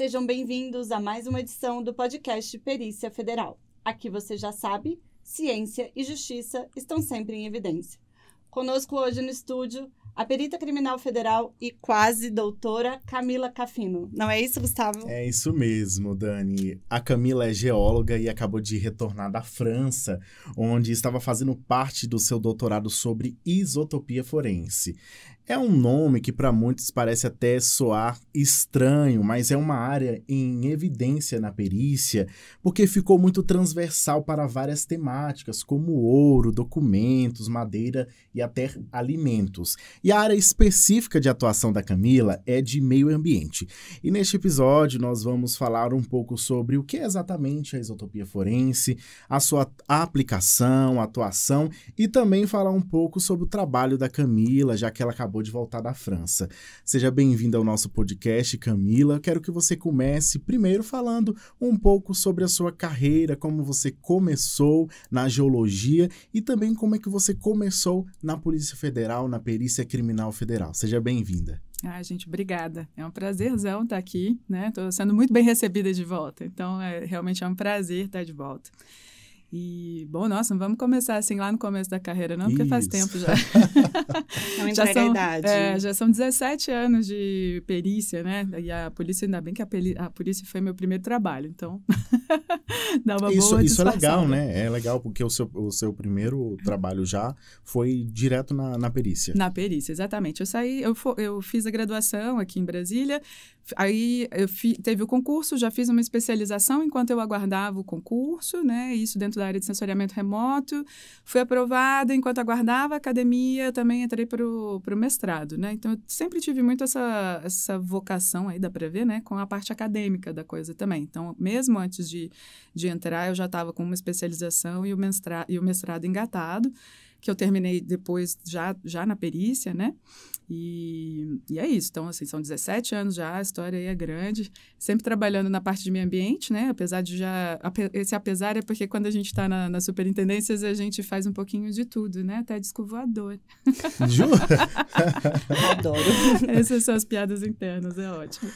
Sejam bem-vindos a mais uma edição do podcast Perícia Federal. Aqui você já sabe, ciência e justiça estão sempre em evidência. Conosco hoje no estúdio, a perita criminal federal e quase doutora Camila Cafino. Não é isso, Gustavo? É isso mesmo, Dani. A Camila é geóloga e acabou de retornar da França, onde estava fazendo parte do seu doutorado sobre isotopia forense. É um nome que para muitos parece até soar estranho, mas é uma área em evidência na perícia, porque ficou muito transversal para várias temáticas, como ouro, documentos, madeira e até alimentos. E a área específica de atuação da Camila é de meio ambiente. E neste episódio nós vamos falar um pouco sobre o que é exatamente a isotopia forense, a sua aplicação, atuação e também falar um pouco sobre o trabalho da Camila, já que ela acabou acabou de voltar da França. Seja bem-vinda ao nosso podcast, Camila. Quero que você comece primeiro falando um pouco sobre a sua carreira, como você começou na geologia e também como é que você começou na Polícia Federal, na Perícia Criminal Federal. Seja bem-vinda. Ah, gente, obrigada. É um prazerzão estar tá aqui, né? Estou sendo muito bem recebida de volta. Então, é, realmente é um prazer estar tá de volta. E, bom, nossa, vamos começar assim lá no começo da carreira, não, porque Isso. faz tempo já. É já são, é, já são 17 anos de perícia, né? E a polícia, ainda bem que a, a polícia foi meu primeiro trabalho, então dá uma isso, boa Isso é legal, né? É legal porque o seu, o seu primeiro trabalho já foi direto na, na perícia. Na perícia, exatamente. Eu saí, eu, eu fiz a graduação aqui em Brasília, aí eu fi, teve o concurso, já fiz uma especialização enquanto eu aguardava o concurso, né? Isso dentro da área de sensoriamento remoto. Fui aprovada enquanto aguardava a academia, também entrei para o mestrado, né? Então, eu sempre tive muito essa, essa vocação aí, dá para ver, né? Com a parte acadêmica da coisa também. Então, mesmo antes de, de entrar, eu já estava com uma especialização e o mestrado, e o mestrado engatado que eu terminei depois já, já na perícia, né? E, e é isso. Então, assim, são 17 anos já, a história aí é grande. Sempre trabalhando na parte de meio ambiente, né? Apesar de já... Esse apesar é porque quando a gente está na, na superintendências, a gente faz um pouquinho de tudo, né? Até disco voador. Jura? Adoro. Essas são as piadas internas, é ótimo.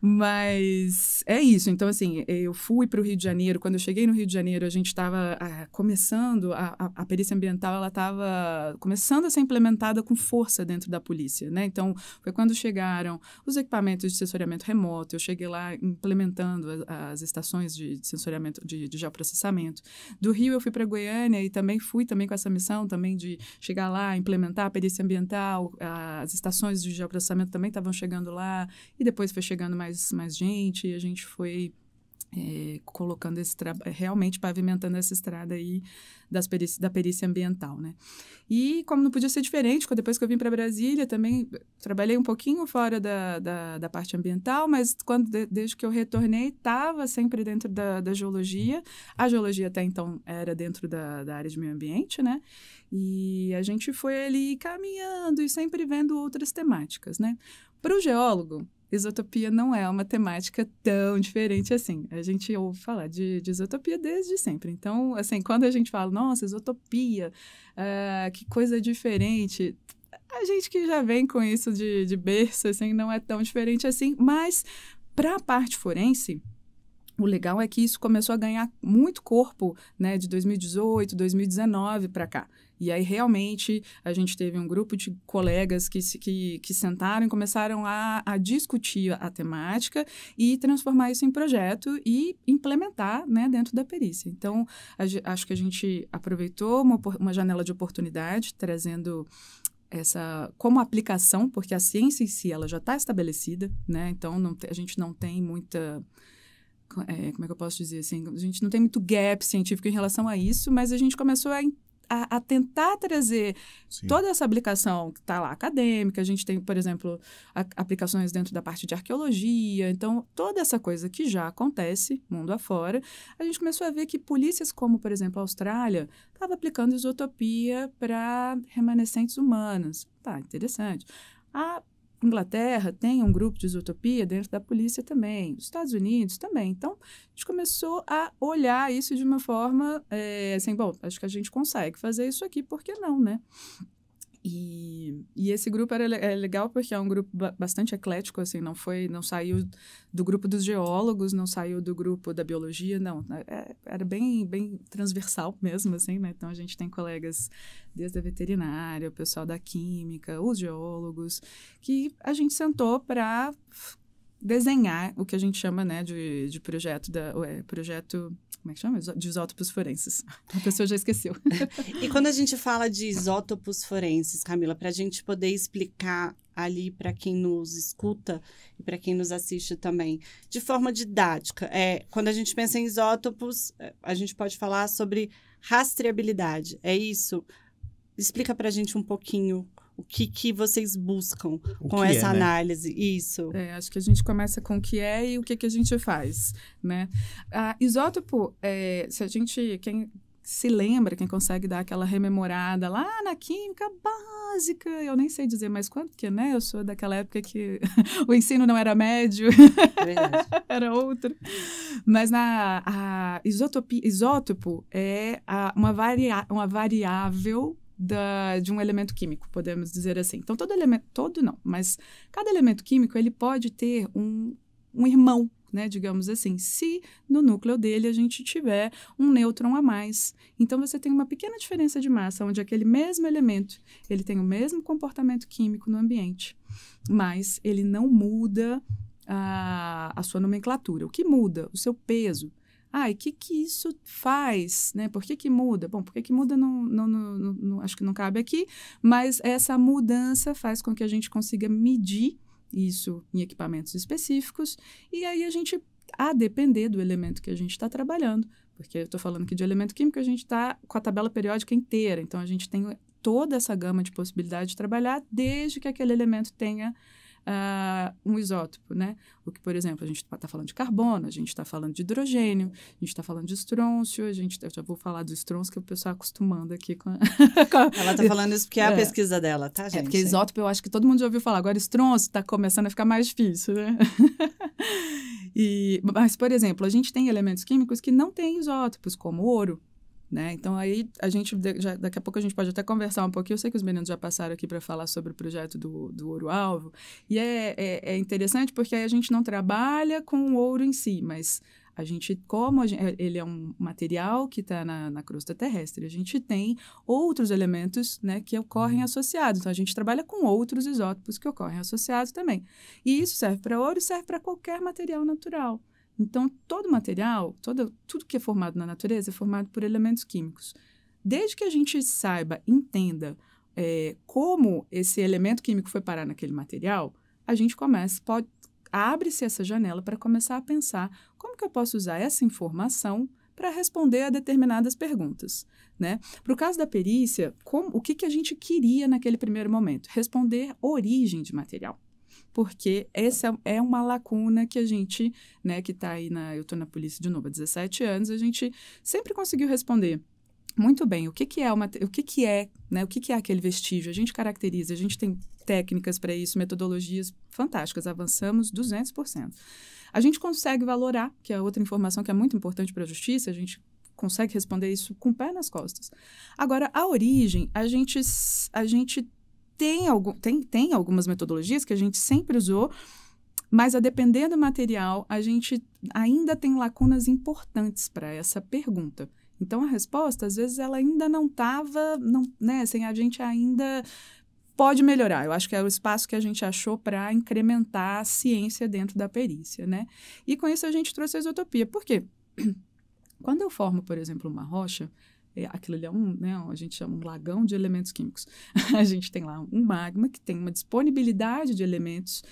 Mas é isso. Então, assim, eu fui para o Rio de Janeiro. Quando eu cheguei no Rio de Janeiro, a gente estava ah, começando, a, a, a, perícia ambiental ela estava começando a ser implementada com força dentro da polícia, né? Então, foi quando chegaram os equipamentos de sensoriamento remoto. Eu cheguei lá implementando as, as estações de, sensoriamento, de, de geoprocessamento. Do Rio, eu fui para Goiânia e também fui também com essa missão também de chegar lá, implementar a perícia ambiental. As estações de geoprocessamento também estavam chegando lá. E depois foi chegando mais, mais gente e a gente foi é, colocando esse trabalho é, realmente pavimentando essa estrada aí das da perícia ambiental, né? E como não podia ser diferente, depois que eu vim para Brasília também trabalhei um pouquinho fora da, da, da parte ambiental, mas quando desde que eu retornei estava sempre dentro da, da, geologia. A geologia até então era dentro da, da área de meio ambiente, né? E a gente foi ali caminhando e sempre vendo outras temáticas, né? Para o geólogo, isotopia não é uma temática tão diferente assim. A gente ouve falar de, de isotopia desde sempre. Então, assim, quando a gente fala, nossa, isotopia, uh, que coisa diferente. A gente que já vem com isso de, de berço, assim, não é tão diferente assim. Mas, para a parte forense, o legal é que isso começou a ganhar muito corpo, né, de 2018, 2019 para cá. E aí, realmente, a gente teve um grupo de colegas que, que, que sentaram e começaram a, a discutir a, temática e transformar isso em projeto e implementar né, dentro da perícia. Então, a, acho que a gente aproveitou uma, uma janela de oportunidade, trazendo essa como aplicação, porque a ciência em si ela já está estabelecida, né? Então, não, a gente não tem muita é, como é que eu posso dizer assim, a gente não tem muito gap científico em relação a isso, mas a gente começou a a, a, tentar trazer Sim. toda essa aplicação que está lá acadêmica. A gente tem, por exemplo, a, aplicações dentro da parte de arqueologia. Então, toda essa coisa que já acontece mundo afora, a gente começou a ver que polícias como, por exemplo, a Austrália, estava aplicando isotopia para remanescentes humanas. Tá, interessante. A Inglaterra tem um grupo de isotopia dentro da polícia também, os Estados Unidos também. Então, a gente começou a olhar isso de uma forma é, assim, bom, acho que a gente consegue fazer isso aqui, por que não, né? E, e, esse grupo era, é legal porque é um grupo bastante eclético, assim, não foi, não saiu do grupo dos geólogos, não saiu do grupo da biologia, não. Né, é, era bem, bem transversal mesmo, assim, né? Então a gente tem colegas desde a veterinária, o pessoal da química, os geólogos, que a gente sentou para desenhar o que a gente chama, né, de, de projeto da, é, projeto como é que chama? De isótopos forenses. A pessoa já esqueceu. e quando a gente fala de isótopos forenses, Camila, para a gente poder explicar ali para quem nos escuta e para quem nos assiste também, de forma didática, é, quando a gente pensa em isótopos, é, a gente pode falar sobre rastreabilidade. É isso? Explica para a gente um pouquinho o que, que vocês buscam o com essa é, né? análise. Isso. É, acho que a gente começa com o que é e o que, que a gente faz, né? isótopo, é, se a gente... Quem se lembra, quem consegue dar aquela rememorada lá na química básica, eu nem sei dizer mais quanto, porque né, eu sou daquela época que o ensino não era médio, era outro. Mas na a isotopia, isótopo é a, uma, varia, uma variável da, de um elemento químico, podemos dizer assim. Então, todo elemento, todo não, mas cada elemento químico ele pode ter um, um irmão, né, digamos assim, se no núcleo dele a gente tiver um nêutron a mais. Então você tem uma pequena diferença de massa, onde aquele mesmo elemento, ele tem o mesmo comportamento químico no ambiente, mas ele não muda a, a sua nomenclatura. O que muda? O seu peso, ah, e o que, que isso faz? Né? Por que, que muda? Bom, por que, que muda não, não, não, não, acho que não cabe aqui, mas essa mudança faz com que a gente consiga medir isso em equipamentos específicos, e aí a gente, a depender do elemento que a gente está trabalhando, porque eu estou falando aqui de elemento químico, a gente está com a tabela periódica inteira, então a gente tem toda essa gama de possibilidade de trabalhar, desde que aquele elemento tenha uh, um isótopo, né? O que, por exemplo, a gente está falando de carbono, a gente está falando de hidrogênio, a gente está falando de estrôncio, a gente, eu já vou falar do estrôncio que o pessoal é acostumando aqui com... A... Ela está falando isso porque é a é. pesquisa dela, tá, é, gente? É, porque isótopo eu acho que todo mundo já ouviu falar. Agora, estrôncio está começando a ficar mais difícil, né? e, mas, por exemplo, a gente tem elementos químicos que não têm isótopos, como ouro. Né? Então aí a gente já, daqui a pouco a gente pode até conversar um pouquinho. Eu sei que os meninos já passaram aqui para falar sobre o projeto do, do ouro alvo e é, é, é, interessante porque a gente não trabalha com o ouro em si, mas a gente como a gente, é, ele é um material que está na, na, crosta terrestre, a gente tem outros elementos né, que ocorrem uhum. associados. Então a gente trabalha com outros isótopos que ocorrem associados também. E isso serve para ouro, serve para qualquer material natural. Então, todo material, todo, tudo que é formado na natureza é formado por elementos químicos. Desde que a gente saiba, entenda é, como esse elemento químico foi parar naquele material, a gente começa, pode, abre-se essa janela para começar a pensar como que eu posso usar essa informação para responder a determinadas perguntas, né? Para o caso da perícia, como, o que, que a gente queria naquele primeiro momento? Responder origem de material porque essa é, é uma lacuna que a gente, né, que está aí na. Eu estou na polícia de novo há 17 anos, a gente sempre conseguiu responder. Muito bem, o que, que é uma, o que, que é, né? O que, que é aquele vestígio? A gente caracteriza, a gente tem técnicas para isso, metodologias fantásticas, avançamos 200%. A gente consegue valorar, que é outra informação que é muito importante para a justiça, a gente consegue responder isso com o pé nas costas. Agora, a origem, a gente, a gente tem, algum, tem, tem algumas metodologias que a gente sempre usou, mas a depender do material, a gente ainda tem lacunas importantes para essa pergunta. Então a resposta, às vezes, ela ainda não estava, não, né? Assim, a gente ainda pode melhorar. Eu acho que é o espaço que a gente achou para incrementar a ciência dentro da perícia, né? E com isso a gente trouxe a isotopia. Por quê? Quando eu formo, por exemplo, uma rocha, é, aquilo ali é um, né, a gente chama um lagão de elementos químicos. a gente tem lá um magma que tem uma disponibilidade de elementos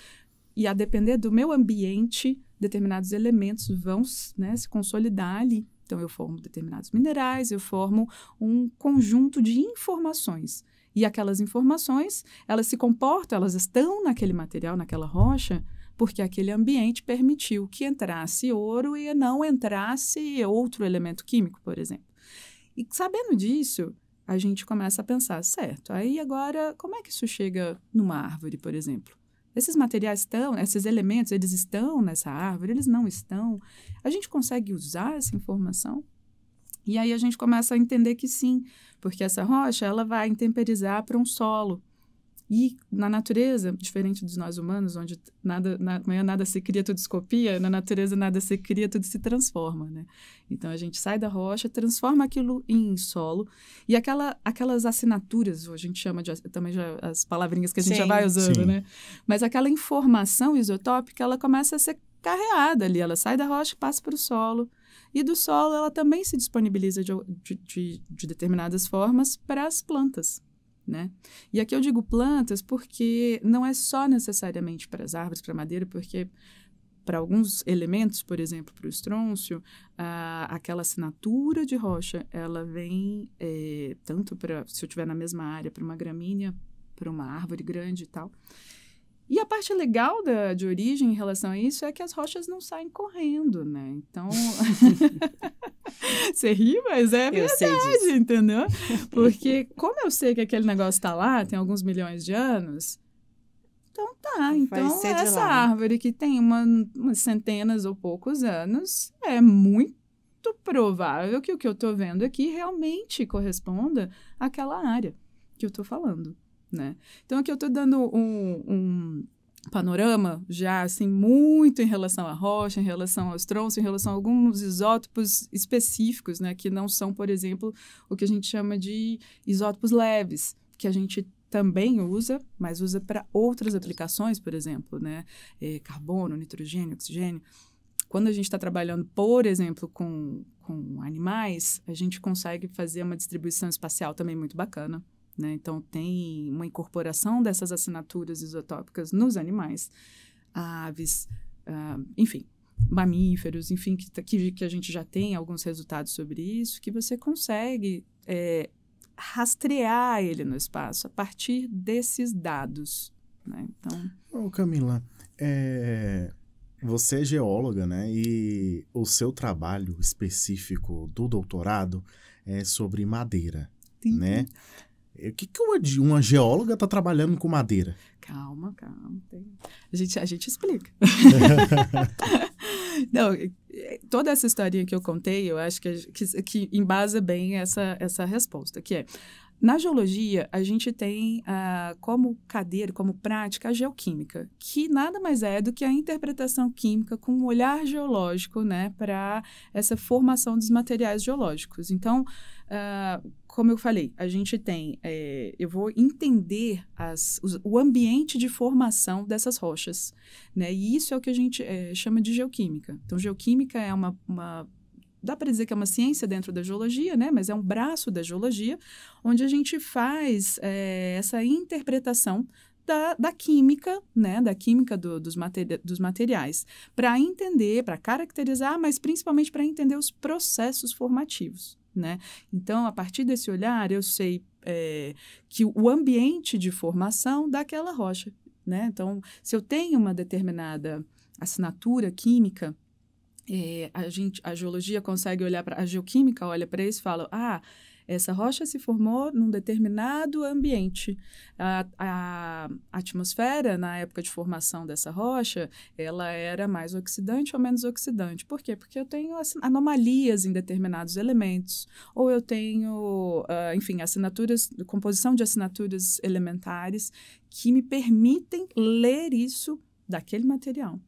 e a depender do meu ambiente, determinados elementos vão né, se consolidar ali. Então, eu formo determinados minerais, eu formo um conjunto de informações. E aquelas informações, elas se comportam, elas estão naquele material, naquela rocha, porque aquele ambiente permitiu que entrasse ouro e não entrasse outro elemento químico, por exemplo. E sabendo disso, a gente começa a pensar, certo, aí agora como é que isso chega numa árvore, por exemplo? Esses materiais estão, esses elementos, eles estão nessa árvore, eles não estão. A gente consegue usar essa informação? E aí a gente começa a entender que sim, porque essa rocha, ela vai intemperizar para um solo. E na natureza, diferente dos nós humanos, onde nada, na, amanhã nada se cria, tudo se copia, na natureza nada se cria, tudo se transforma, né? Então a gente sai da rocha, transforma aquilo em solo e aquela, aquelas assinaturas, a gente chama de também já, as palavrinhas que a gente sim, já vai usando, sim. né? Mas aquela informação isotópica, ela começa a ser carreada ali, ela sai da rocha, passa para o solo e do solo ela também se disponibiliza de, de, de, de determinadas formas para as plantas. Né? E aqui eu digo plantas porque não é só necessariamente para as árvores, para a madeira, porque para alguns elementos, por exemplo, para o estrôncio, ah, aquela assinatura de rocha, ela vem é, tanto para, se eu estiver na mesma área, para uma gramínea, para uma árvore grande e tal, e a parte legal da, de origem em relação a isso é que as rochas não saem correndo, né? Então. Você ri, mas é verdade, entendeu? Porque, como eu sei que aquele negócio está lá, tem alguns milhões de anos, então tá, então essa lá, árvore que tem uma, umas centenas ou poucos anos é muito provável que o que eu estou vendo aqui realmente corresponda àquela área que eu estou falando né? Então aqui eu estou dando um, um panorama já assim muito em relação à rocha, em relação aos troncos, em relação a alguns isótopos específicos, né, que não são, por exemplo, o que a gente chama de isótopos leves, que a gente também usa, mas usa para outras aplicações, por exemplo, né, é, carbono, nitrogênio, oxigênio. Quando a gente está trabalhando, por exemplo, com, com animais, a gente consegue fazer uma distribuição espacial também muito bacana. Né? Então, tem uma incorporação dessas assinaturas isotópicas nos animais, aves, uh, enfim, mamíferos, enfim, que, que, que, a gente já tem alguns resultados sobre isso, que você consegue é, rastrear ele no espaço a partir desses dados. Né? Então... Ô Camila, é, você é geóloga, né? E o seu trabalho específico do doutorado é sobre madeira, Sim. né? O que, que uma, uma geóloga está trabalhando com madeira? Calma, calma. A gente, a gente explica. Não, toda essa historinha que eu contei, eu acho que, que, que embasa bem essa, essa resposta, que é, na geologia, a gente tem ah, como cadeira, como prática, a geoquímica, que nada mais é do que a interpretação química com um olhar geológico né, para essa formação dos materiais geológicos. Então, ah, como eu falei, a gente tem, é, eu vou entender as, os, o ambiente de formação dessas rochas, né? E isso é o que a gente é, chama de geoquímica. Então, geoquímica é uma, uma dá para dizer que é uma ciência dentro da geologia, né? Mas é um braço da geologia, onde a gente faz é, essa interpretação da, da, química, né, da química do, dos, materi dos, materiais, para entender, para caracterizar, mas principalmente para entender os processos formativos. Né? Então, a partir desse olhar, eu sei é, que o ambiente de formação daquela rocha. Né? Então, se eu tenho uma determinada assinatura química, é, a, gente, a geologia consegue olhar para a geoquímica, olha para isso e fala: ah, essa rocha se formou num determinado ambiente. A, a atmosfera, na época de formação dessa rocha, ela era mais oxidante ou menos oxidante. Por quê? Porque eu tenho anomalias em determinados elementos, ou eu tenho, uh, enfim, assinaturas, composição de assinaturas elementares que me permitem ler isso daquele material.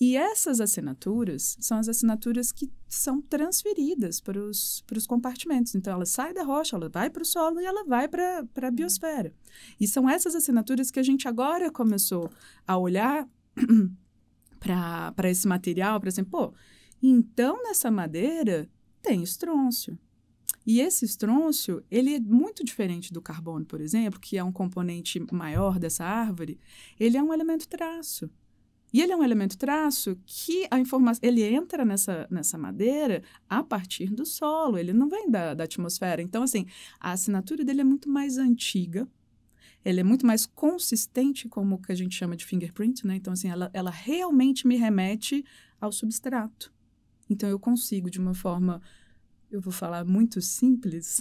E essas assinaturas são as assinaturas que são transferidas para os, para os compartimentos. Então, ela sai da rocha, ela vai para o solo e ela vai para, para a uhum. biosfera. E são essas assinaturas que a gente agora começou a olhar para esse material, para assim, pô, então nessa madeira tem estrôncio. E esse estrôncio, ele é muito diferente do carbono, por exemplo, que é um componente maior dessa árvore, ele é um elemento traço. E ele é um elemento traço que a informação ele entra nessa, nessa madeira a partir do solo, ele não vem da, da atmosfera. Então, assim, a assinatura dele é muito mais antiga, ele é muito mais consistente como o que a gente chama de fingerprint, né? Então, assim, ela, ela realmente me remete ao substrato. Então, eu consigo, de uma forma, eu vou falar muito simples.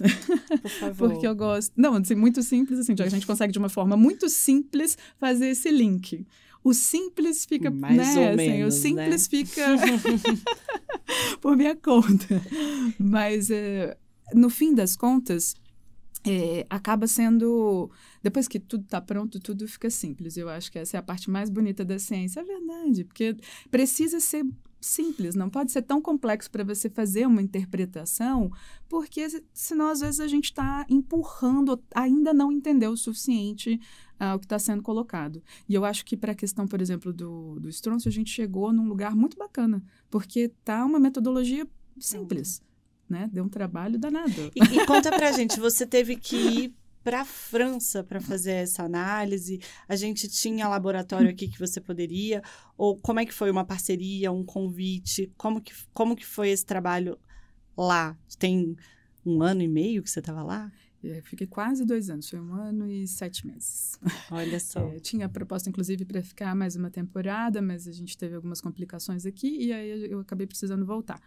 Por favor. porque eu gosto... Não, assim, muito simples, assim, a gente consegue, de uma forma muito simples, fazer esse link o simples fica. Mais né, ou assim, menos, o né? simples né? fica por minha conta. Mas é, no fim das contas, é, acaba sendo. Depois que tudo está pronto, tudo fica simples. Eu acho que essa é a parte mais bonita da ciência. É verdade, porque precisa ser simples, não pode ser tão complexo para você fazer uma interpretação, porque senão às vezes a gente está empurrando, ainda não entendeu o suficiente uh, o que está sendo colocado. E eu acho que para a questão, por exemplo, do, do Stroncio, a gente chegou num lugar muito bacana, porque tá uma metodologia simples, né? Deu um trabalho danado. E, e conta pra gente, você teve que ir para a França para fazer essa análise? A gente tinha laboratório aqui que você poderia? Ou como é que foi uma parceria, um convite? Como que, como que foi esse trabalho lá? Tem um ano e meio que você estava lá? Eu é, fiquei quase dois anos, foi um ano e sete meses. Olha é, só. É, tinha proposta, inclusive, para ficar mais uma temporada, mas a gente teve algumas complicações aqui e aí eu acabei precisando voltar.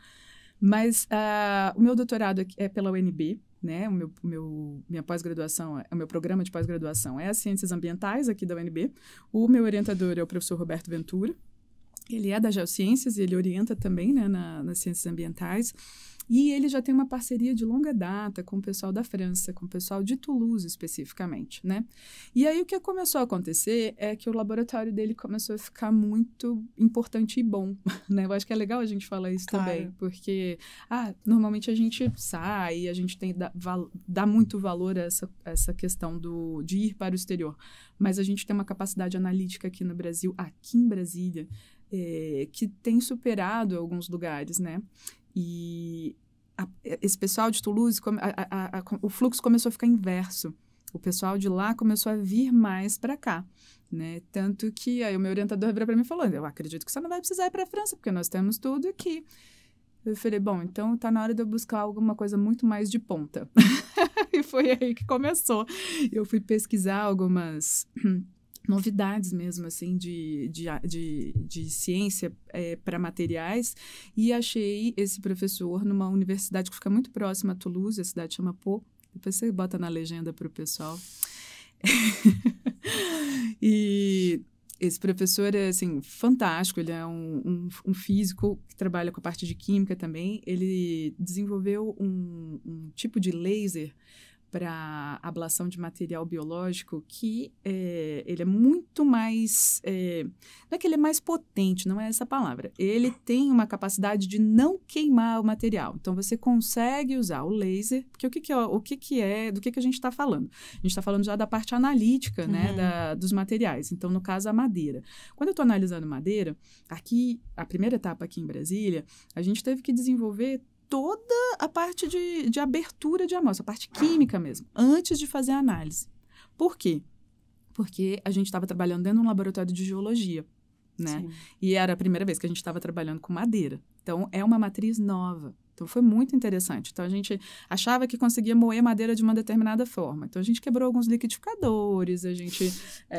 Mas uh, o meu doutorado é pela UNB, né? O meu, meu minha pós-graduação, é, o meu programa de pós-graduação é as ciências ambientais aqui da UNB. O meu orientador é o professor Roberto Ventura. Ele é da Geociências e ele orienta também, né, na, nas ciências ambientais. E ele já tem uma parceria de longa data com o pessoal da França, com o pessoal de Toulouse especificamente, né? E aí o que começou a acontecer é que o laboratório dele começou a ficar muito importante e bom, né? Eu acho que é legal a gente falar isso claro. também, porque ah, normalmente a gente sai, a gente tem dá, dá muito valor a essa, essa questão do de ir para o exterior, mas a gente tem uma capacidade analítica aqui no Brasil, aqui em Brasília, é, que tem superado alguns lugares, né? E a, esse pessoal de Toulouse, a, a, o fluxo começou a ficar inverso. O pessoal de lá começou a vir mais para cá. Né? Tanto que aí o meu orientador virou para mim falando: Eu acredito que você não vai precisar ir para a França, porque nós temos tudo aqui. Eu falei, bom, então está na hora de eu buscar alguma coisa muito mais de ponta. e foi aí que começou. Eu fui pesquisar algumas novidades mesmo, assim, de, de, de, de ciência é, para materiais. E achei esse professor numa universidade que fica muito próxima a Toulouse, a cidade chama Pô. Depois você bota na legenda para o pessoal. e esse professor é, assim, fantástico. Ele é um, um, um, físico que trabalha com a parte de química também. Ele desenvolveu um, um tipo de laser para ablação de material biológico que é, ele é muito mais. É, não é que ele é mais potente, não é essa palavra. Ele tem uma capacidade de não queimar o material. Então você consegue usar o laser, porque o que, que, é, o que, que é, do que, que a gente está falando? A gente está falando já da parte analítica né, uhum. né, da, dos materiais. Então, no caso, a madeira. Quando eu estou analisando madeira, aqui, a primeira etapa aqui em Brasília, a gente teve que desenvolver toda a parte de, de abertura de amostra, a parte química mesmo, antes de fazer a análise. Por quê? Porque a gente estava trabalhando dentro de um laboratório de geologia, né? Sim. E era a primeira vez que a gente estava trabalhando com madeira. Então, é uma matriz nova. Então foi muito interessante. Então a gente achava que conseguia moer madeira de uma determinada forma. Então a gente quebrou alguns liquidificadores, a gente, é,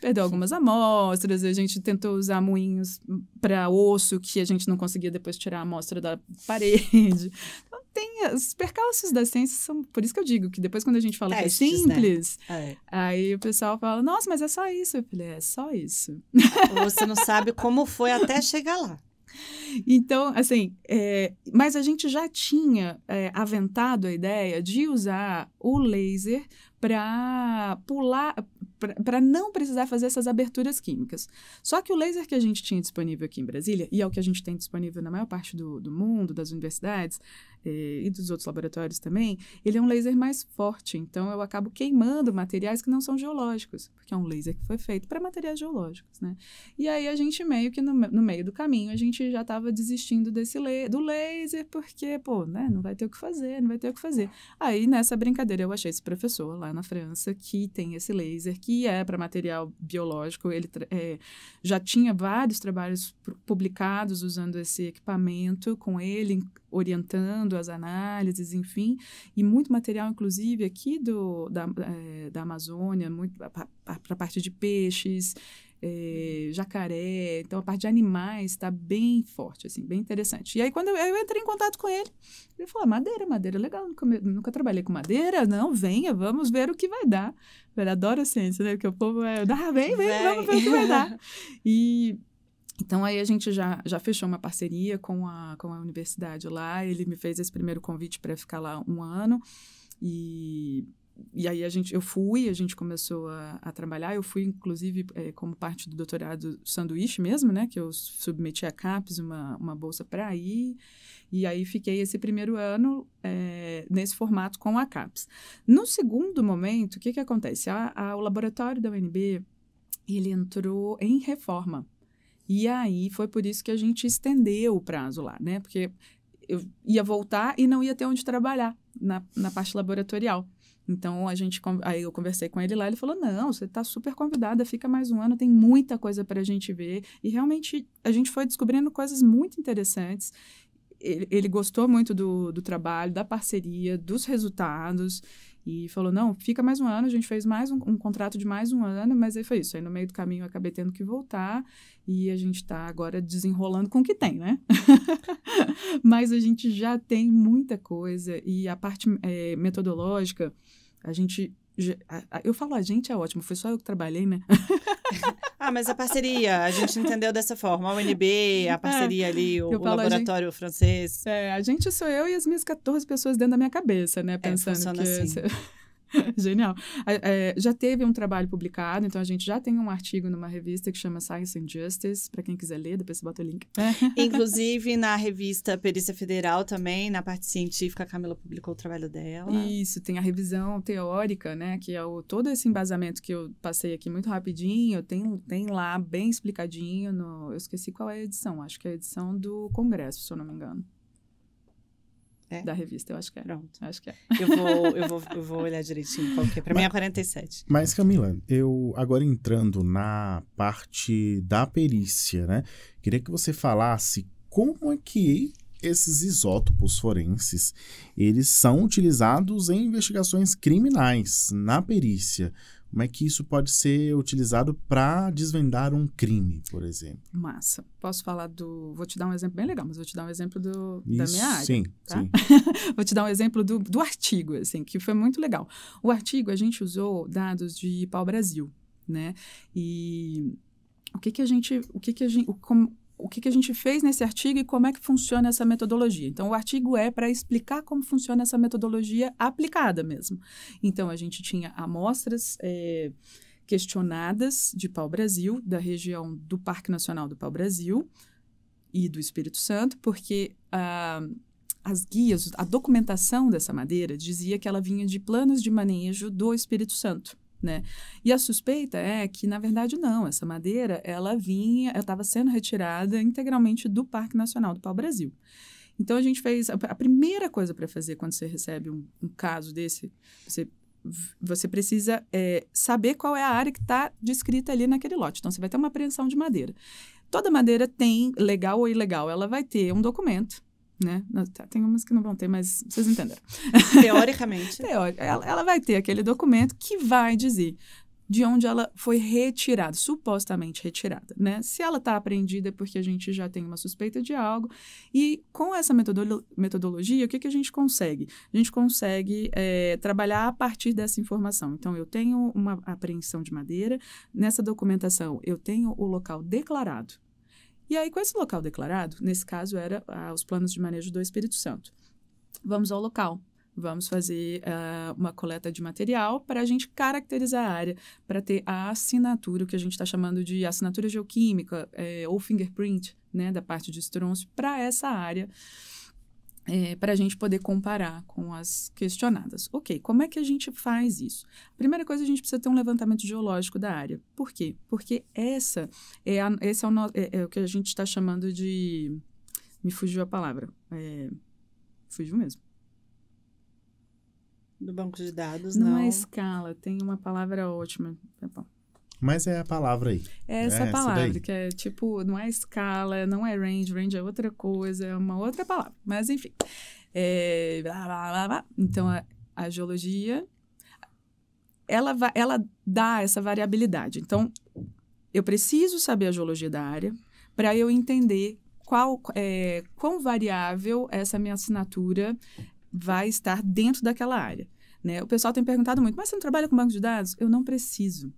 perdeu algumas amostras, a gente tentou usar moinhos para osso que a gente não conseguia depois tirar a amostra da parede. Então, tem os percalços da ciência são por isso que eu digo que depois quando a gente fala Testes, que é né? simples, né? é. aí o pessoal fala: "Nossa, mas é só isso". Eu falei: "É só isso". Você não sabe como foi até chegar lá. Então, assim, é, mas a gente já tinha é, aventado a ideia de usar o laser para pular, para não precisar fazer essas aberturas químicas. Só que o laser que a gente tinha disponível aqui em Brasília, e é o que a gente tem disponível na maior parte do, do mundo, das universidades, eh, e dos outros laboratórios também, ele é um laser mais forte. Então, eu acabo queimando materiais que não são geológicos, porque é um laser que foi feito para materiais geológicos, né? E aí, a gente meio que no, no meio do caminho, a gente já estava desistindo desse do laser, porque, pô, né? Não vai ter o que fazer, não vai ter o que fazer. Aí, nessa brincadeira, eu achei esse professor lá na França que tem esse laser, que é para material biológico. Ele é, já tinha vários trabalhos publicados usando esse equipamento com ele orientando as análises, enfim, e muito material, inclusive, aqui do, da, é, da Amazônia, para a parte de peixes, é, jacaré, então a parte de animais está bem forte, assim, bem interessante. E aí quando eu, eu entrei em contato com ele, ele falou, ah, madeira, madeira, legal, nunca, nunca, trabalhei com madeira, não, venha, vamos ver o que vai dar. Eu adoro a ciência, né, porque o povo é, ah, vem, vem, vem. vamos ver o que vai dar. E então aí a gente já, já fechou uma parceria com a, com a universidade lá. Ele me fez esse primeiro convite para ficar lá um ano e e aí a gente eu fui a gente começou a, a trabalhar eu fui inclusive é, como parte do doutorado sanduíche mesmo né que eu submeti a CAPES uma, uma bolsa para ir e aí fiquei esse primeiro ano é, nesse formato com a CAPES no segundo momento o que que acontece a, a o laboratório da UNB ele entrou em reforma e aí foi por isso que a gente estendeu o prazo lá, né? Porque eu ia voltar e não ia ter onde trabalhar na, na parte laboratorial. Então a gente aí eu conversei com ele lá, ele falou: "Não, você está super convidada, fica mais um ano, tem muita coisa para a gente ver". E realmente a gente foi descobrindo coisas muito interessantes. Ele, ele gostou muito do, do trabalho, da parceria, dos resultados. E falou: não, fica mais um ano. A gente fez mais um, um contrato de mais um ano, mas aí foi isso. Aí no meio do caminho eu acabei tendo que voltar e a gente está agora desenrolando com o que tem, né? mas a gente já tem muita coisa e a parte é, metodológica, a gente eu falo a gente é ótimo, foi só eu que trabalhei, né? ah, mas a parceria, a gente entendeu dessa forma. A UNB, a é, parceria é, ali, o, o laboratório gente, francês. É, a gente sou eu e as minhas 14 pessoas dentro da minha cabeça, né? É, pensando é, que... Assim. Genial. É, já teve um trabalho publicado, então a gente já tem um artigo numa revista que chama Science and Justice, para quem quiser ler, depois você bota o link. Inclusive, na revista Perícia Federal também, na parte científica, a Camila publicou o trabalho dela. Isso, tem a revisão teórica, né, que é o, todo esse embasamento que eu passei aqui muito rapidinho, tem, tem lá bem explicadinho no... Eu esqueci qual é a edição, acho que é a edição do Congresso, se eu não me engano. É? Da revista, eu acho que é. Pronto. Eu acho que é. Eu vou, eu vou, eu vou olhar direitinho qual que é. Pra mas, mim é 47. Mas, Camila, eu agora entrando na parte da perícia, né? Queria que você falasse como é que esses isótopos forenses, eles são utilizados em investigações criminais, na perícia. Como é que isso pode ser utilizado para desvendar um crime, por exemplo? Massa. Posso falar do. Vou te dar um exemplo bem legal, mas vou te dar um exemplo do, isso, da minha área. Sim, tá? sim. vou te dar um exemplo do, do artigo, assim, que foi muito legal. O artigo, a gente usou dados de pau-brasil, né? E o que que a gente. O que que a gente. O, como, o que, que a gente fez nesse artigo e como é que funciona essa metodologia. Então, o artigo é para explicar como funciona essa metodologia aplicada mesmo. Então, a gente tinha amostras. É, questionadas de pau-brasil, da região do Parque Nacional do Pau-Brasil e do Espírito Santo, porque ah, as guias, a documentação dessa madeira dizia que ela vinha de planos de manejo do Espírito Santo. Né? E a suspeita é que, na verdade, não. Essa madeira, ela vinha, estava sendo retirada integralmente do Parque Nacional do Pau-Brasil. Então, a gente fez... A, a primeira coisa para fazer quando você recebe um, um caso desse, você, você precisa é, saber qual é a área que está descrita ali naquele lote. Então, você vai ter uma apreensão de madeira. Toda madeira tem, legal ou ilegal, ela vai ter um documento né? Tá, tem umas que não vão ter, mas vocês entenderam. Teoricamente. Teórica. Ela, ela vai ter aquele documento que vai dizer de onde ela foi retirada, supostamente retirada, né? Se ela está apreendida é porque a gente já tem uma suspeita de algo. E com essa metodolo metodologia, o que, que a gente consegue? A gente consegue é, trabalhar a partir dessa informação. Então, eu tenho uma apreensão de madeira, nessa documentação eu tenho o local declarado, e aí, com esse local declarado, nesse caso era ah, os planos de manejo do Espírito Santo. Vamos ao local, vamos fazer uh, uma coleta de material para a gente caracterizar a área, para ter a assinatura, o que a gente está chamando de assinatura geoquímica é, ou fingerprint, né, da parte de estrôncio, para essa área é, para a gente poder comparar com as questionadas. Ok, como é que a gente faz isso? Primeira coisa, a gente precisa ter um levantamento geológico da área. Por quê? Porque essa é a, esse é o, no, é, é o que a gente está chamando de. Me fugiu a palavra. É, fugiu mesmo. Do banco de dados, não. Não é escala, tem uma palavra ótima. Tá bom. Mas é a palavra aí. É essa é palavra, essa que é tipo, não é escala, não é range, range é outra coisa, é uma outra palavra. Mas enfim. É, blá, blá, blá, então, a, a geologia, ela, ela dá essa variabilidade. Então, eu preciso saber a geologia da área para eu entender qual, é, quão variável essa minha assinatura vai estar dentro daquela área. Né? O pessoal tem perguntado muito, mas você não trabalha com banco de dados? Eu não preciso.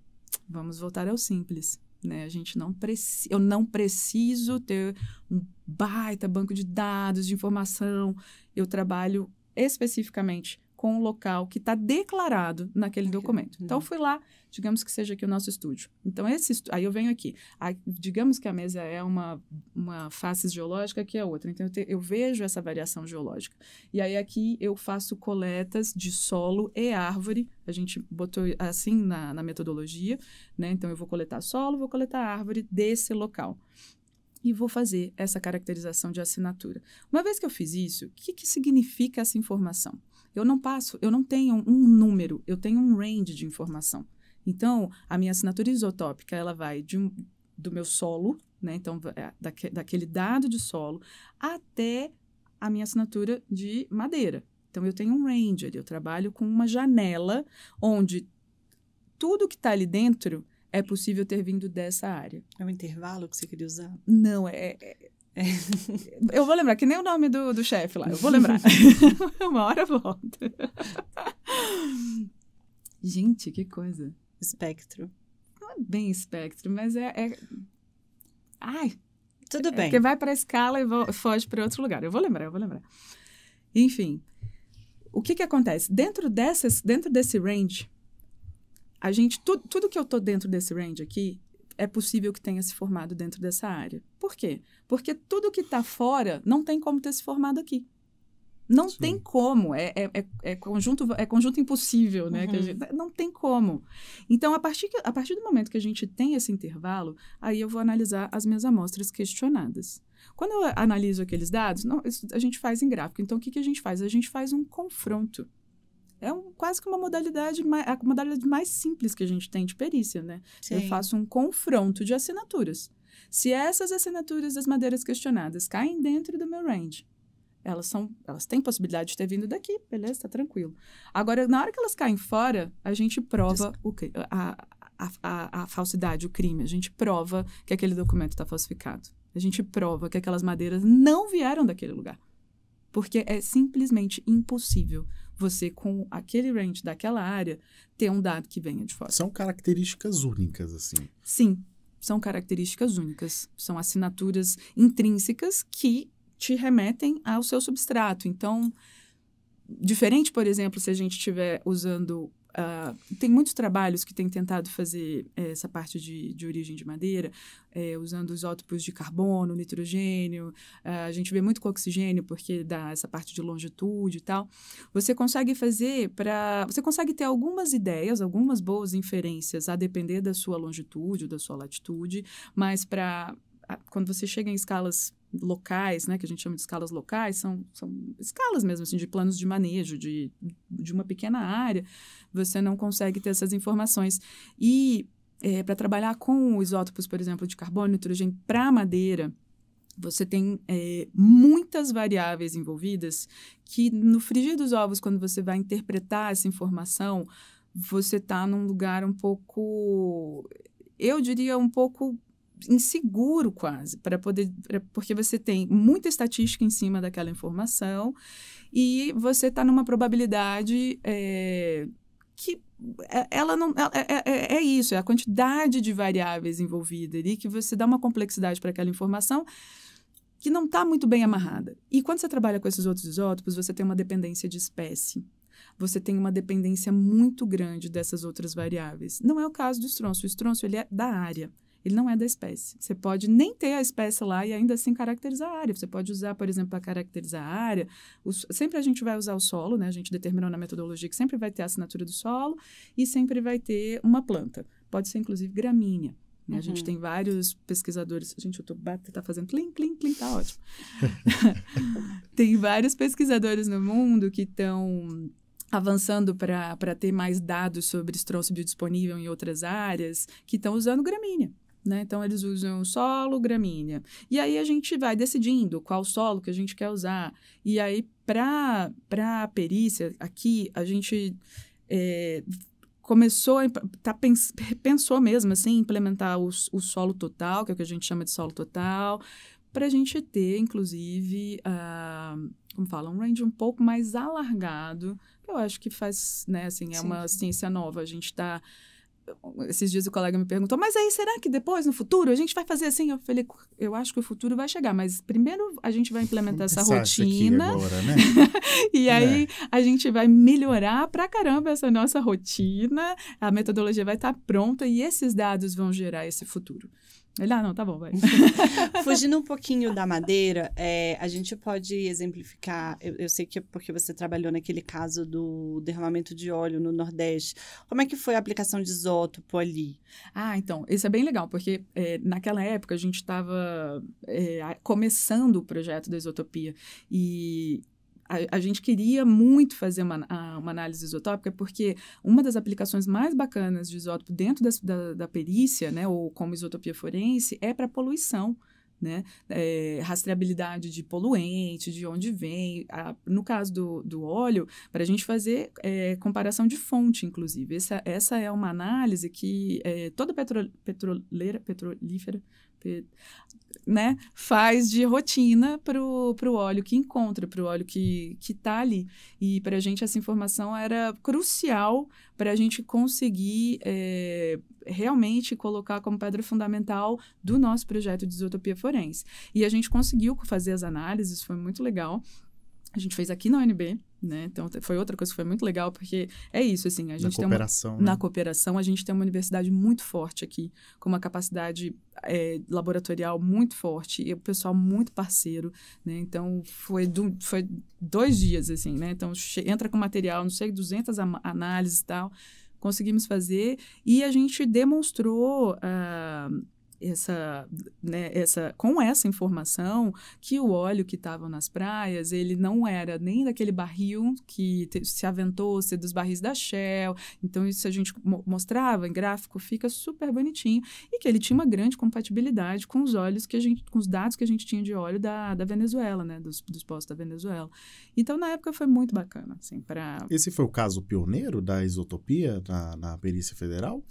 Vamos voltar ao simples. Né? A gente não precisa, eu não preciso ter um baita banco de dados, de informação. Eu trabalho especificamente com o local que está declarado naquele documento. Então, uhum. fui lá, digamos que seja aqui o nosso estúdio. Então, esse aí eu venho aqui. digamos que a mesa é uma, uma face geológica que é outra. Então, eu, te... eu vejo essa variação geológica. E aí, aqui eu faço coletas de solo e árvore. A gente botou assim na, na metodologia, né? Então, eu vou coletar solo, vou coletar árvore desse local e vou fazer essa caracterização de assinatura. Uma vez que eu fiz isso, o que, que significa essa informação? Eu não passo, eu não tenho um número, eu tenho um range de informação. Então, a minha assinatura isotópica, ela vai de um, do meu solo, né? Então, é, daque, daquele dado de solo, até a minha assinatura de madeira. Então, eu tenho um range ali, eu trabalho com uma janela onde tudo que está ali dentro é possível ter vindo dessa área. É um intervalo que você queria usar? Não, é, é é. eu vou lembrar, que nem o nome do, do chefe lá, eu vou lembrar. Uma hora volta. Gente, que coisa. Espectro. Não é bem espectro, mas é. é... Ai! Tudo é bem. É vai para a escala e foge para outro lugar. Eu vou lembrar, eu vou lembrar. Enfim, o que, que acontece? Dentro, dessas, dentro desse range, a gente. Tu, tudo que eu tô dentro desse range aqui, é possível que tenha se formado dentro dessa área. Por quê? Porque tudo que está fora não tem como ter se formado aqui. Não Sim. tem como, é, é, é, é conjunto, é conjunto impossível, né? Uhum. Gente, não tem como. Então, a partir, que, a partir do momento que a gente tem esse intervalo, aí eu vou analisar as minhas amostras questionadas. Quando eu analiso aqueles dados, não, a gente faz em gráfico. Então, o que, que a gente faz? A gente faz um confronto. É um, quase que uma modalidade, a modalidade mais simples que a gente tem de perícia, né? Sim. Eu faço um confronto de assinaturas. Se essas assinaturas das madeiras questionadas caem dentro do meu range, elas são, elas têm possibilidade de ter vindo daqui, beleza? Tá tranquilo. Agora, na hora que elas caem fora, a gente prova o a, a, a, a falsidade, o crime. A gente prova que aquele documento está falsificado. A gente prova que aquelas madeiras não vieram daquele lugar. Porque é simplesmente impossível você, com aquele range daquela área, ter um dado que venha de fora. São características únicas, assim. Sim, são características únicas. São assinaturas intrínsecas que te remetem ao seu substrato. Então, diferente, por exemplo, se a gente estiver usando ah, tem muitos trabalhos que têm tentado fazer é, essa parte de, de origem de madeira, é, usando isótopos de carbono, nitrogênio, ah, a gente vê muito com oxigênio, porque dá essa parte de longitude e tal. Você consegue fazer para. Você consegue ter algumas ideias, algumas boas inferências, a depender da sua longitude ou da sua latitude, mas para. Quando você chega em escalas locais, né, que a gente chama de escalas locais, são, são escalas mesmo, assim, de planos de manejo, de, de uma pequena área, você não consegue ter essas informações. E é, para trabalhar com isótopos, por exemplo, de carbono e nitrogênio para madeira, você tem é, muitas variáveis envolvidas que no frigir dos ovos, quando você vai interpretar essa informação, você está num lugar um pouco eu diria um pouco inseguro quase para poder porque você tem muita estatística em cima daquela informação e você está numa probabilidade é, que é, ela não ela, é, é, é, é, isso é a quantidade de variáveis envolvida ali que você dá uma complexidade para aquela informação que não está muito bem amarrada e quando você trabalha com esses outros isótopos você tem uma dependência de espécie você tem uma dependência muito grande dessas outras variáveis. Não é o caso do estronço. O estronço ele é da área ele não é da espécie. Você pode nem ter a espécie lá e ainda assim caracterizar a área. Você pode usar, por exemplo, para caracterizar a área. Os, sempre a gente vai usar o solo, né? A gente determinou na metodologia que sempre vai ter a assinatura do solo e sempre vai ter uma planta. Pode ser, inclusive, gramínea. Né? Uhum. A gente uhum. tem vários pesquisadores. Gente, eu tô está tá fazendo clink, clink, clink, tá ótimo. tem vários pesquisadores no mundo que estão avançando para ter mais dados sobre estronço biodisponível em outras áreas, que estão usando gramínea. Né? Então, eles usam solo, gramínea. E aí a gente vai decidindo qual solo que a gente quer usar. E aí, para a perícia, aqui a gente é, começou, tá, pensou mesmo assim, implementar o, o solo total, que é o que a gente chama de solo total, para a gente ter, inclusive, uh, como fala, um range um pouco mais alargado, eu acho que faz, né, assim, é sim, uma sim. ciência nova, a gente está esses dias o colega me perguntou, mas aí será que depois, no futuro, a gente vai fazer assim? Eu falei, eu acho que o futuro vai chegar, mas primeiro a gente vai implementar essa rotina. Agora, né? e é. aí a gente vai melhorar pra caramba essa nossa rotina, a metodologia vai estar tá pronta e esses dados vão gerar esse futuro. Ele, ah, não, tá bom, vai. Fugindo um pouquinho da madeira, é, a gente pode exemplificar. Eu, eu, sei que é porque você trabalhou naquele caso do derramamento de óleo no Nordeste. Como é que foi a aplicação de isótopo ali? Ah, então, isso é bem legal, porque é, naquela época a gente estava é, começando o projeto da isotopia. E, a, a, gente queria muito fazer uma, uma, análise isotópica, porque uma das aplicações mais bacanas de isótopo dentro das, da, da, perícia, né, ou como isotopia forense, é para poluição. Né? É, rastreabilidade de poluente, de onde vem. A, no caso do, do óleo, para a gente fazer é, comparação de fonte, inclusive. Essa, essa é uma análise que é, toda petro, petroleira, petrolífera, né, faz de rotina para o óleo que encontra, para o óleo que está ali. E para a gente essa informação era crucial para a gente conseguir é, realmente colocar como pedra fundamental do nosso projeto de isotopia forense. E a gente conseguiu fazer as análises, foi muito legal a gente fez aqui na UNB, né? Então foi outra coisa que foi muito legal, porque é isso, assim, a gente na cooperação, tem uma, né? na cooperação a gente tem uma universidade muito forte aqui, com uma capacidade é, laboratorial muito forte e o pessoal muito parceiro, né? Então foi do, foi dois dias assim, né? Então entra com material, não sei, 200 análises e tal, conseguimos fazer e a gente demonstrou uh, essa, né, essa, com essa informação que o óleo que estava nas praias, ele não era nem daquele barril que se aventou ser dos barris da Shell. Então, isso a gente mo mostrava em gráfico, fica super bonitinho. E que ele tinha uma grande compatibilidade com os óleos que a gente, com os dados que a gente tinha de óleo da, da Venezuela, né, dos, dos postos da Venezuela. Então, na época foi muito bacana, assim, para... Esse foi o caso pioneiro da isotopia na, na perícia federal?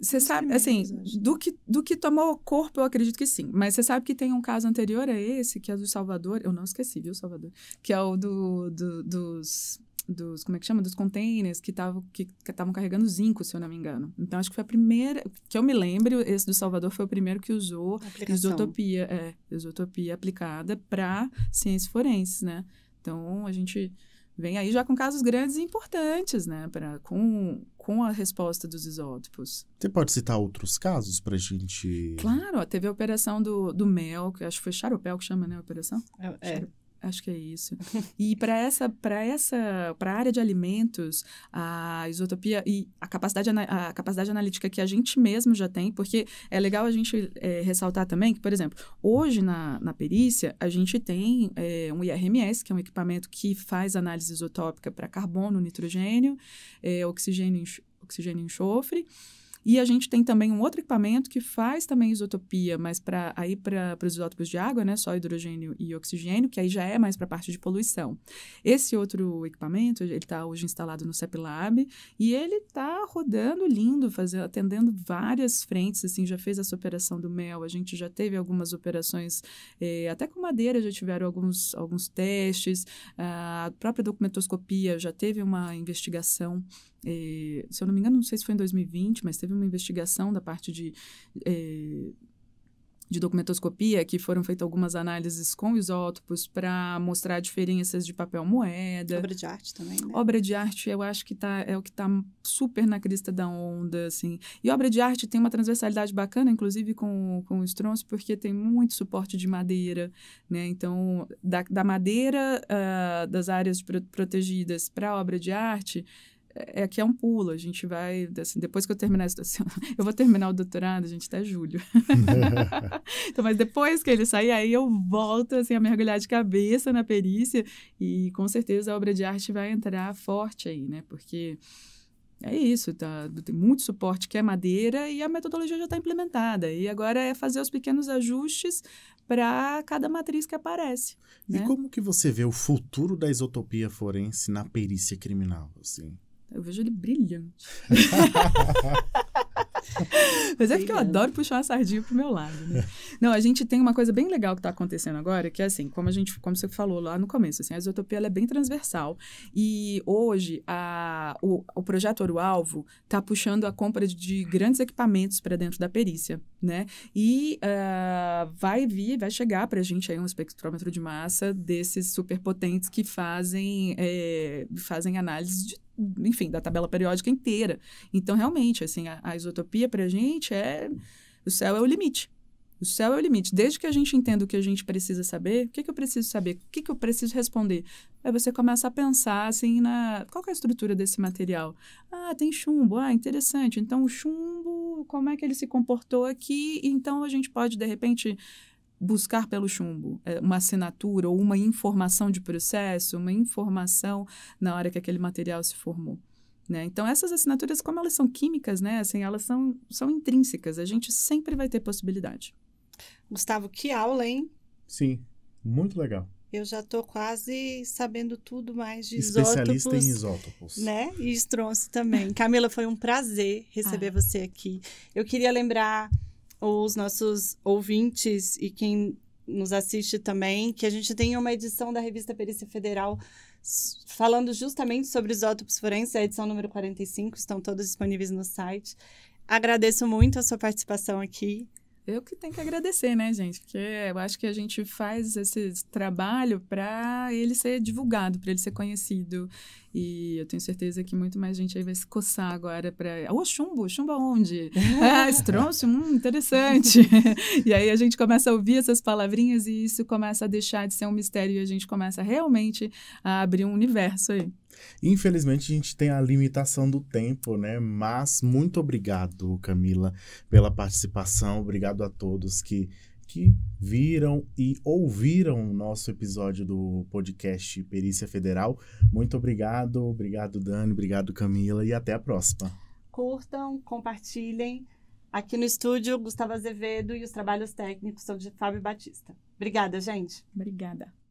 Você sabe, assim, do que, do que tomou corpo, eu acredito que sim. Mas você sabe que tem um caso anterior a esse, que é do Salvador. Eu não esqueci, viu, Salvador? Que é o do, do dos dos, como é que chama? Dos containers que estavam que, que carregando zinco, se eu não me engano. Então, acho que foi a primeira, que eu me lembro, esse do Salvador foi o primeiro que usou isotopia, é, isotopia aplicada para ciências forenses, né? Então, a gente vem aí já com casos grandes e importantes, né, pra, com, com a resposta dos isótopos. Você pode citar outros casos para a gente... Claro, ó, teve a operação do, do mel, que acho que foi Charopel que chama, né, a operação? É, é Acho que é isso. e para essa, para essa, para a área de alimentos, a isotopia e a capacidade, a capacidade analítica que a gente mesmo já tem, porque é legal a gente é, ressaltar também que, por exemplo, hoje na, na perícia a gente tem é, um IRMS, que é um equipamento que faz análise isotópica para carbono, nitrogênio, é, oxigênio, oxigênio e enxofre. E a gente tem também um outro equipamento que faz também isotopia, mas para aí para os isótopos de água, né, só hidrogênio e oxigênio, que aí já é mais para a parte de poluição. Esse outro equipamento, ele está hoje instalado no CEPLAB e ele está rodando lindo, fazendo, atendendo várias frentes, assim, já fez essa operação do mel, a gente já teve algumas operações, eh, até com madeira já tiveram alguns, alguns testes, ah, a própria documentoscopia já teve uma investigação, eh, se eu não me engano, não sei se foi em 2020, mas teve uma investigação da parte de. É, de documentoscopia, que foram feitas algumas análises com isótopos para mostrar diferenças de papel moeda. Obra de arte também, né? Obra de arte, eu acho que tá, é o que está super na crista da onda, assim. E obra de arte tem uma transversalidade bacana, inclusive com, com os troncos porque tem muito suporte de madeira, né? Então, da, da madeira uh, das áreas protegidas para obra de arte, é, é, aqui é um pulo, a gente vai, assim, depois que eu terminar, assim, eu vou terminar o doutorado, gente, até julho. então, mas depois que ele sair, aí eu volto, assim, a mergulhar de cabeça na perícia e com certeza a obra de arte vai entrar forte aí, né? Porque... É isso, tá, tem muito suporte que é madeira e a metodologia já está implementada. E agora é fazer os pequenos ajustes para cada matriz que aparece. E né? como que você vê o futuro da isotopia forense na perícia criminal? Assim? Eu vejo ele brilhante. Mas é porque eu adoro puxar uma sardinha pro meu lado, né? Não, a gente tem uma coisa bem legal que está acontecendo agora, que é assim, como a gente, como você falou lá no começo, assim, a isotopia é bem transversal. E hoje a, o, o projeto Ouro-Alvo está puxando a compra de grandes equipamentos para dentro da perícia, né? E uh, vai vir, vai chegar para a gente aí um espectrômetro de massa desses superpotentes que fazem, é, fazem análise de enfim, da tabela periódica inteira. Então, realmente, assim, a, a isotopia para a gente é... O céu é o limite. O céu é o limite. Desde que a gente entenda o que a gente precisa saber, o que, que eu preciso saber, o que, que eu preciso responder. Aí você começa a pensar, assim, na... Qual é a estrutura desse material? Ah, tem chumbo. Ah, interessante. Então, o chumbo, como é que ele se comportou aqui? Então, a gente pode, de repente, buscar pelo chumbo é, uma assinatura ou uma informação de processo, uma informação na hora que aquele material se formou. Né? Então, essas assinaturas, como elas são químicas, né, assim, elas são, são intrínsecas, a gente sempre vai ter possibilidade. Gustavo, que aula, hein? Sim, muito legal. Eu já estou quase sabendo tudo mais de Especialista isótopos. Especialista em isótopos. Né? E estronço também. Camila, foi um prazer receber ah. você aqui. Eu queria lembrar os nossos ouvintes e quem nos assiste também, que a gente tem uma edição da revista Perícia Federal falando justamente sobre isótopos forenses, a edição número 45, estão todas disponíveis no site. Agradeço muito a sua participação aqui. Eu que tenho que agradecer, né, gente? Porque eu acho que a gente faz esse trabalho para ele ser divulgado, para ele ser conhecido. E eu tenho certeza que muito mais gente aí vai se coçar agora para. Ô, chumbo, chumbo aonde? ah, estrôncio, hum, interessante. e aí a gente começa a ouvir essas palavrinhas e isso começa a deixar de ser um mistério e a gente começa realmente a abrir um universo aí. Infelizmente, a gente tem a limitação do tempo, né? Mas muito obrigado, Camila, pela participação. Obrigado a todos que, que viram e ouviram o nosso episódio do podcast Perícia Federal. Muito obrigado, obrigado, Dani, obrigado, Camila, e até a próxima. Curtam, compartilhem. Aqui no estúdio, Gustavo Azevedo e os trabalhos técnicos são de Fábio Batista. Obrigada, gente. Obrigada.